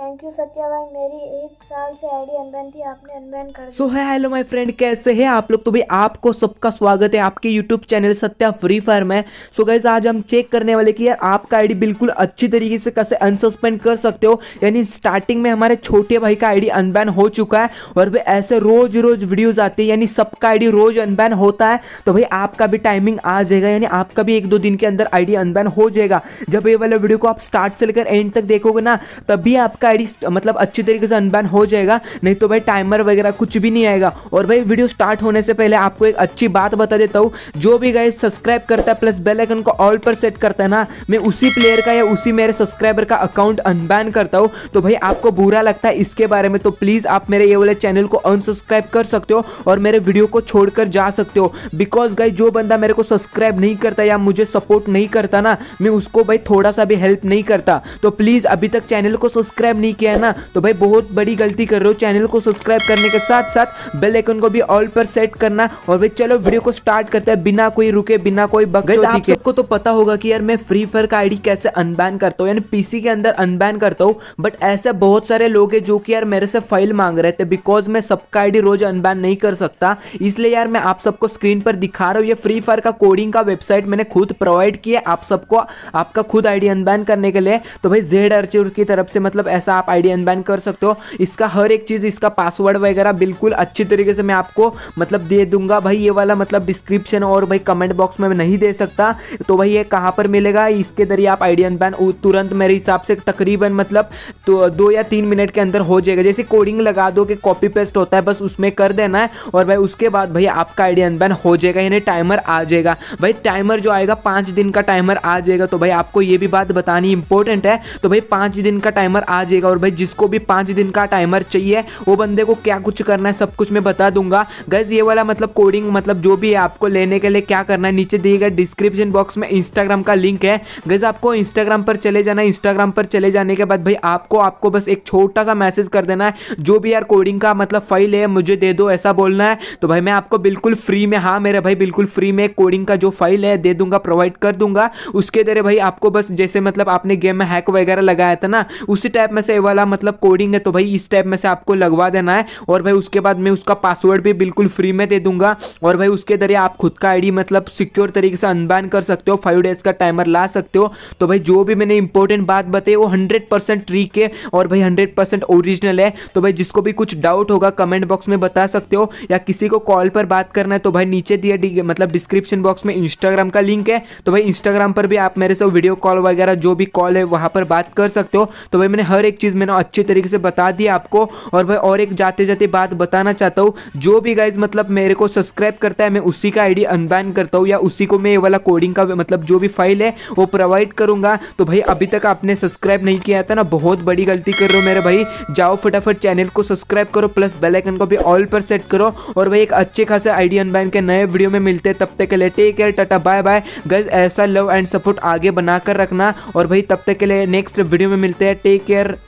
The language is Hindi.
थैंक यू सत्या भाई मेरी एक साल से आईडी अनबैन थी आपने अनबैन कर सो है हेलो माय फ्रेंड कैसे हैं आप लोग तो भाई आपको सबका स्वागत है आपके YouTube channel Satya free fire में सो गाइज आज हम चेक करने वाले कि यार आपका आईडी बिल्कुल अच्छी तरीके से कैसे अनसस्पेंड कर सकते हो यानी स्टार्टिंग में हमारे छोटे भाई का आईडी अनबैन हो चुका है और भाई ऐसे रोज रोज वीडियोज आते हैं यानी सबका डी रोज अनबैन होता है तो भाई आपका भी टाइमिंग आ जाएगा यानी आपका भी एक दो दिन के अंदर आईडी अनबैन हो जाएगा जब ये वाला वीडियो को आप स्टार्ट से लेकर एंड तक देखोगे ना तभी आपका आपका आईडी मतलब अच्छी तरीके से अनबैन हो जाएगा नहीं तो भाई टाइमर वगैरह कुछ भी नहीं आएगा और भाई वीडियो स्टार्ट होने से पहले आपको एक अच्छी बात बता देता हूँ जो भी गाइस सब्सक्राइब करता है प्लस बेलाइकन को ऑल पर सेट करता है ना मैं उसी प्लेयर का या उसी मेरे सब्सक्राइबर का अकाउंट अनबैन करता हूँ तो भाई आपको बुरा लगता है इसके बारे में तो प्लीज़ आप मेरे ये वाले चैनल को अनसब्सक्राइब कर सकते हो और मेरे वीडियो को छोड़कर जा सकते हो बिकॉज गाई जो बंदा मेरे को सब्सक्राइब नहीं करता या मुझे सपोर्ट नहीं करता ना मैं उसको भाई थोड़ा सा भी हेल्प नहीं करता तो प्लीज़ अभी तक चैनल को सब्सक्राइब सब्सक्राइब नहीं किया है ना तो भाई बहुत बड़ी गलती कर रहे हो चैनल को सब्सक्राइब करने के साथ साथ बेल आइकन को भी ऑल पर सेट करना और भाई चलो वीडियो को स्टार्ट करते हैं बिना कोई रुके बिना कोई बगैस आप सबको तो पता होगा कि यार मैं फ्री फायर का आईडी कैसे अनबैन करता हूँ यानी पीसी के अंदर अनबैन करता हूँ बट ऐसे बहुत सारे लोग है जो कि यार मेरे से फाइल मांग रहे थे बिकॉज मैं सबका आईडी रोज अनबैन नहीं कर सकता इसलिए यार मैं आप सबको स्क्रीन पर दिखा रहा हूँ ये फ्री फायर का कोडिंग का वेबसाइट मैंने खुद प्रोवाइड किया आप सबको आपका खुद आईडी अनबैन करने के लिए तो भाई जेड अर्चर की तरफ से मतलब ऐसे कैसा आप आईडी अनबैन कर सकते हो इसका हर एक चीज़ इसका पासवर्ड वगैरह बिल्कुल अच्छी तरीके से मैं आपको मतलब दे दूंगा भाई ये वाला मतलब डिस्क्रिप्शन और भाई कमेंट बॉक्स में नहीं दे सकता तो भाई ये कहाँ पर मिलेगा इसके जरिए आप आईडी अनबैन तुरंत मेरे हिसाब से तकरीबन मतलब तो दो या तीन मिनट के अंदर हो जाएगा जैसे कोडिंग लगा दो कि कॉपी पेस्ट होता है बस उसमें कर देना है और भाई उसके बाद भाई आपका आईडी अनबैन हो जाएगा यानी टाइमर आ जाएगा भाई टाइमर जो आएगा पांच दिन का टाइमर आ जाएगा तो भाई आपको ये भी बात बतानी इंपॉर्टेंट है तो भाई पांच दिन का टाइमर आ जाएगा लीजिएगा और भाई जिसको भी पाँच दिन का टाइमर चाहिए वो बंदे को क्या कुछ करना है सब कुछ मैं बता दूंगा गैस ये वाला मतलब कोडिंग मतलब जो भी है आपको लेने के लिए क्या करना है नीचे दिए गए डिस्क्रिप्शन बॉक्स में इंस्टाग्राम का लिंक है गैस आपको इंस्टाग्राम पर चले जाना इंस्टाग्राम पर चले जाने के बाद भाई आपको आपको बस एक छोटा सा मैसेज कर देना है जो भी यार कोडिंग का मतलब फाइल है मुझे दे दो ऐसा बोलना है तो भाई मैं आपको बिल्कुल फ्री में हाँ मेरे भाई बिल्कुल फ्री में कोडिंग का जो फाइल है दे दूंगा प्रोवाइड कर दूंगा उसके दरे भाई आपको बस जैसे मतलब आपने गेम में हैक वगैरह लगाया था ना उसी टाइप में से वाला मतलब कोडिंग है तो भाई इस टाइप में से आपको लगवा देना है और भाई उसके बाद मैं उसका पासवर्ड भी बिल्कुल फ्री में दे दूंगा और भाई उसके जरिए आप खुद का आईडी मतलब सिक्योर तरीके से अनबैन कर सकते हो फाइव डेज का टाइमर ला सकते हो तो भाई जो भी मैंने इंपॉर्टेंट बात बताई वो हंड्रेड परसेंट ट्रिक है और भाई हंड्रेड ओरिजिनल है तो भाई जिसको भी कुछ डाउट होगा कमेंट बॉक्स में बता सकते हो या किसी को कॉल पर बात करना है तो भाई नीचे दिया मतलब डिस्क्रिप्शन बॉक्स में इंस्टाग्राम का लिंक है तो भाई इंस्टाग्राम पर भी आप मेरे से वीडियो कॉल वगैरह जो भी कॉल है वहां पर बात कर सकते हो तो भाई मैंने हर एक एक चीज़ मैंने अच्छे तरीके से बता दी आपको और भाई और एक जाते जाते बात बताना चाहता हूँ जो भी गाइज मतलब मेरे को सब्सक्राइब करता है मैं उसी का आईडी अनबैन करता हूँ या उसी को मैं ये वाला कोडिंग का मतलब जो भी फाइल है वो प्रोवाइड करूंगा तो भाई अभी तक आपने सब्सक्राइब नहीं किया था ना बहुत बड़ी गलती कर रहे हो मेरे भाई जाओ फटाफट चैनल को सब्सक्राइब करो प्लस बेलाइकन को भी ऑल पर सेट करो और भाई एक अच्छे खासे आईडी अनबैन के नए वीडियो में मिलते हैं तब तक के लिए take care ta ta bye bye गज ऐसा लव एंड सपोर्ट आगे बनाकर रखना और भाई तब तक के लिए नेक्स्ट वीडियो में मिलते हैं टेक केयर